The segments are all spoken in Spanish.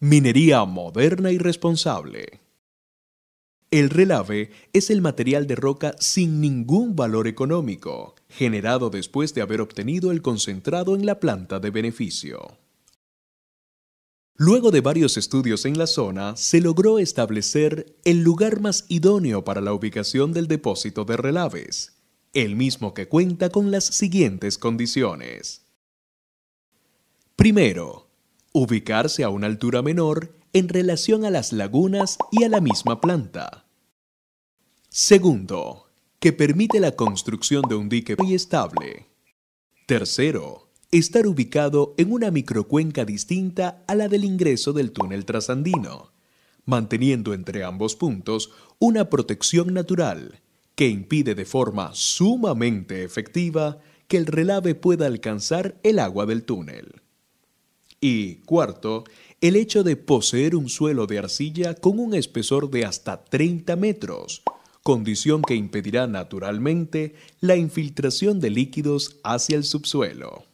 Minería moderna y responsable. El relave es el material de roca sin ningún valor económico, generado después de haber obtenido el concentrado en la planta de beneficio. Luego de varios estudios en la zona, se logró establecer el lugar más idóneo para la ubicación del depósito de relaves, el mismo que cuenta con las siguientes condiciones. Primero, ubicarse a una altura menor en relación a las lagunas y a la misma planta. Segundo, que permite la construcción de un dique muy estable. Tercero, estar ubicado en una microcuenca distinta a la del ingreso del túnel trasandino, manteniendo entre ambos puntos una protección natural que impide de forma sumamente efectiva que el relave pueda alcanzar el agua del túnel. Y cuarto, el hecho de poseer un suelo de arcilla con un espesor de hasta 30 metros, condición que impedirá naturalmente la infiltración de líquidos hacia el subsuelo.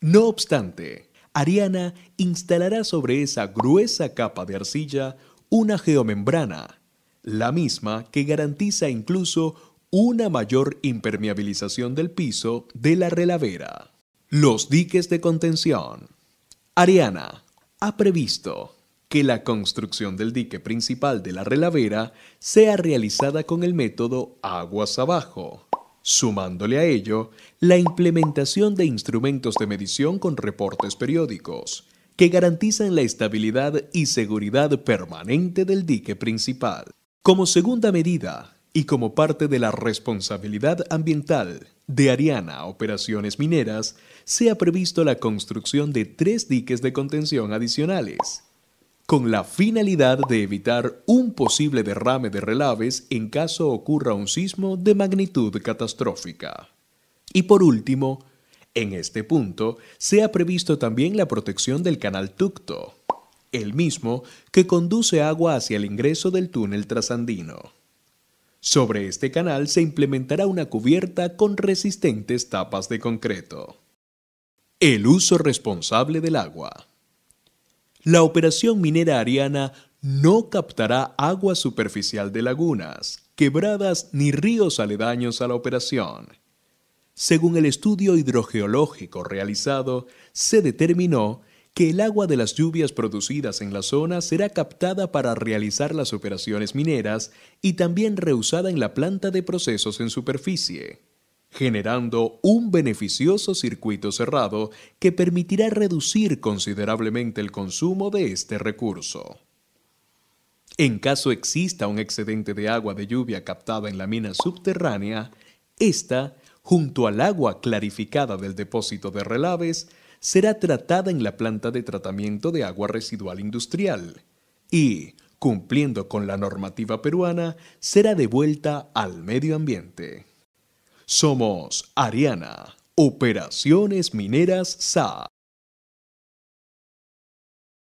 No obstante, Ariana instalará sobre esa gruesa capa de arcilla una geomembrana, la misma que garantiza incluso una mayor impermeabilización del piso de la relavera. Los diques de contención. Ariana ha previsto que la construcción del dique principal de la relavera sea realizada con el método aguas abajo, sumándole a ello la implementación de instrumentos de medición con reportes periódicos que garantizan la estabilidad y seguridad permanente del dique principal. Como segunda medida y como parte de la responsabilidad ambiental, de Ariana Operaciones Mineras se ha previsto la construcción de tres diques de contención adicionales, con la finalidad de evitar un posible derrame de relaves en caso ocurra un sismo de magnitud catastrófica. Y por último, en este punto se ha previsto también la protección del canal Tucto, el mismo que conduce agua hacia el ingreso del túnel trasandino. Sobre este canal se implementará una cubierta con resistentes tapas de concreto. El uso responsable del agua. La operación minera ariana no captará agua superficial de lagunas, quebradas ni ríos aledaños a la operación. Según el estudio hidrogeológico realizado, se determinó que el agua de las lluvias producidas en la zona será captada para realizar las operaciones mineras y también reusada en la planta de procesos en superficie, generando un beneficioso circuito cerrado que permitirá reducir considerablemente el consumo de este recurso. En caso exista un excedente de agua de lluvia captada en la mina subterránea, esta, junto al agua clarificada del depósito de relaves, será tratada en la planta de tratamiento de agua residual industrial y, cumpliendo con la normativa peruana, será devuelta al medio ambiente. Somos Ariana, Operaciones Mineras SA.